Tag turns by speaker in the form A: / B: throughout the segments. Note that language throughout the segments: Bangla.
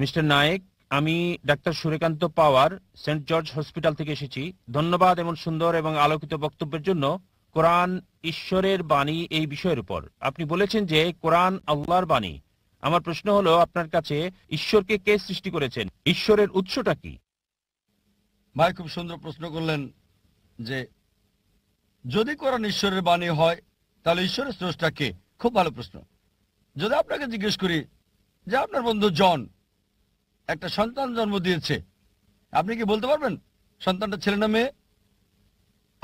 A: মিস্টার নায়েক আমি ডাক্তার Suryakant Pawar Saint George hospital থেকে এসেছি ধন্যবাদ এমন সুন্দর এবং আলোকিত বক্তব্যের জন্য কোরআন ঈশ্বরের বাণী এই বিষয়ের উপর আপনি বলেছেন যে কোরআন আল্লাহর বাণী আমার প্রশ্ন হলো আপনার কাছে ঈশ্বরকে কে সৃষ্টি করেছেন ঈশ্বরের উৎসটা কি ভাই খুব সুন্দর
B: প্রশ্ন করলেন যে যদি কোরআন ঈশ্বরের বাণী হয় তাহলে ঈশ্বরের স্রষ্টা কে খুব ভালো প্রশ্ন যদি আপনাকে জিজ্ঞেস করি যে আপনার বন্ধু জন একটা সন্তান জন্ম দিয়েছে আপনি কি বলতে পারবেন সন্তানটা ছেলে না মেয়ে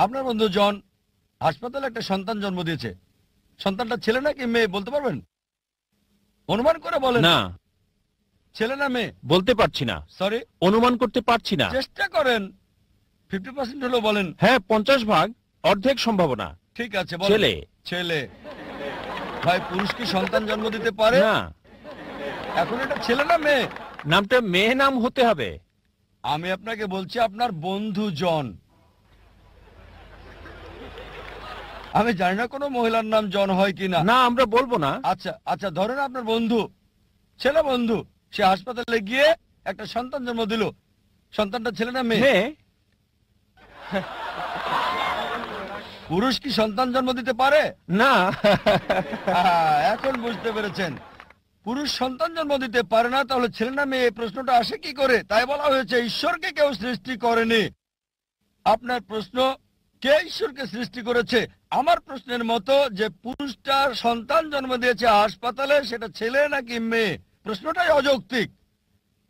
B: আপনার বন্ধু জন হাসপাতালে একটা সন্তান জন্ম দিয়েছে সন্তানটা ছেলে না কি মেয়ে বলতে পারবেন অনুমান করে বলেন না ছেলে না মেয়ে বলতে পারছি না সরি অনুমান করতে পারছি না চেষ্টা করেন ফিফটি পার্সেন্ট হলেও বলেন হ্যাঁ পঞ্চাশ ভাগ অর্ধেক সম্ভাবনা ঠিক আছে ছেলে ছেলে ভাই পুরুষ কি সন্তান জন্ম দিতে পারে না এখন এটা ছেলে না মেয়ে নামটা মেয়ে নাম হতে হবে আমি আপনাকে বলছি আপনার বন্ধু জন আমি জানি না কোনো মহিলার নাম জন হয় কিনা না আমরা বলবো না আচ্ছা আচ্ছা ধরেন আপনার বন্ধু ছেলে বন্ধু সে হাসপাতালে গিয়ে একটা সন্তান জন্ম দিল সন্তানটা ছেলে না মেয়ে পুরুষ কি সন্তান জন্ম দিতে পারে না এখন বুঝতে পেরেছেন পুরুষ সন্তান জন্ম দিতে পারে না তাহলে ছেলে নামে মেয়ে এই প্রশ্নটা আসে কি করে তাই বলা হয়েছে ঈশ্বরকে কেউ সৃষ্টি করেনি আপনার প্রশ্ন কে ঈশ্বরকে সৃষ্টি করেছে আমার প্রশ্নের মতো যে পুরুষটা সন্তান জন্ম দিয়েছে হাসপাতালে সেটা ছেলে নাকি মেয়ে প্রশ্নটাই অযৌক্তিক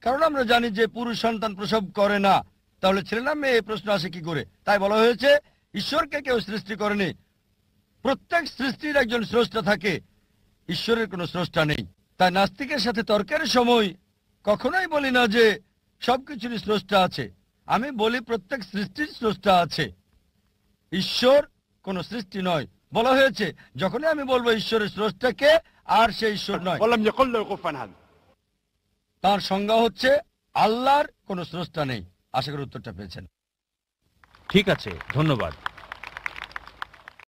B: কারণ আমরা জানি যে পুরুষ সন্তান প্রসব করে না তাহলে ছেলে না মেয়ে প্রশ্ন আসে কি করে তাই বলা হয়েছে ঈশ্বরকে কেউ সৃষ্টি করেনি প্রত্যেক সৃষ্টির একজন স্রষ্টা থাকে ঈশ্বরের কোনো স্রষ্টা নেই তাই নাস্তিকের সাথে তর্কের সময় কখনোই বলি না যে সবকিছুরই স্রষ্টা আছে আমি বলি প্রত্যেক সৃষ্টির স্রষ্টা আছে ঈশ্বর কোনো সৃষ্টি নয় বলা হয়েছে যখনই আমি বলবো ঈশ্বরের স্রষ্টাকে আর সে ঈশ্বর নয় তার সংজ্ঞা হচ্ছে আল্লাহর কোনো স্রষ্টা নেই আশা করি উত্তরটা পেয়েছেন ঠিক আছে ধন্যবাদ